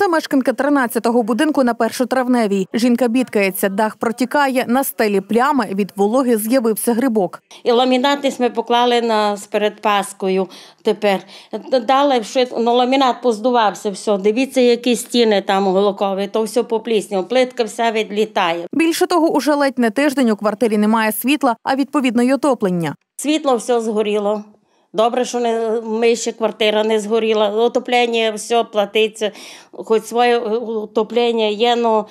Це мешканка 13-го будинку на першотравневій. Жінка бідкається, дах протікає, на стелі плями від вологи з'явився грибок. І ламінат ми поклали на перед паскою. Тепер дали що ну, ламінат поздувався. все. дивіться, які стіни там голокові, то все попліснює, плитка вся відлітає. Більше того, уже ледь не тиждень у квартирі немає світла, а відповідно й отоплення. Світло все згоріло. Добре, що не ми ще квартира не згоріла, отоплення все платиться, хоч своє утоплення є, але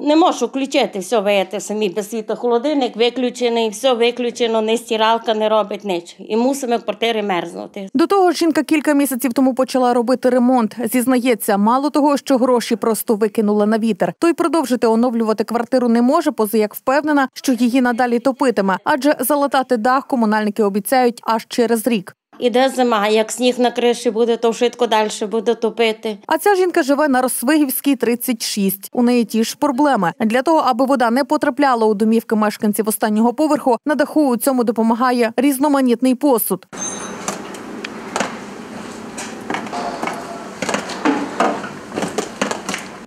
не можу включити, все видите самі без світу, Холодильник виключений, все виключено, не стиралка не робить ніч. І мусимо квартири мерзнути. До того жінка кілька місяців тому почала робити ремонт. Зізнається, мало того, що гроші просто викинула на вітер, то й продовжити оновлювати квартиру не може, поза як впевнена, що її надалі топитиме, адже залатати дах комунальники обіцяють аж через рік. Іде зима, як сніг на криші буде, то швидко далі буде топити. А ця жінка живе на Росвигівській, 36. У неї ті ж проблеми. Для того, аби вода не потрапляла у домівки мешканців останнього поверху, на даху у цьому допомагає різноманітний посуд.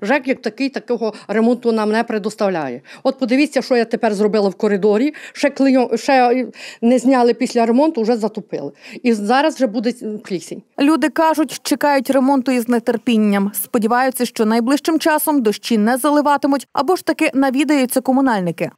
ЖЕК як такий такого ремонту нам не предоставляє. От подивіться, що я тепер зробила в коридорі. Ще клейон, ще не зняли після ремонту, вже затопили. І зараз вже буде клісінь. Люди кажуть, чекають ремонту із нетерпінням. Сподіваються, що найближчим часом дощі не заливатимуть або ж таки навідаються комунальники.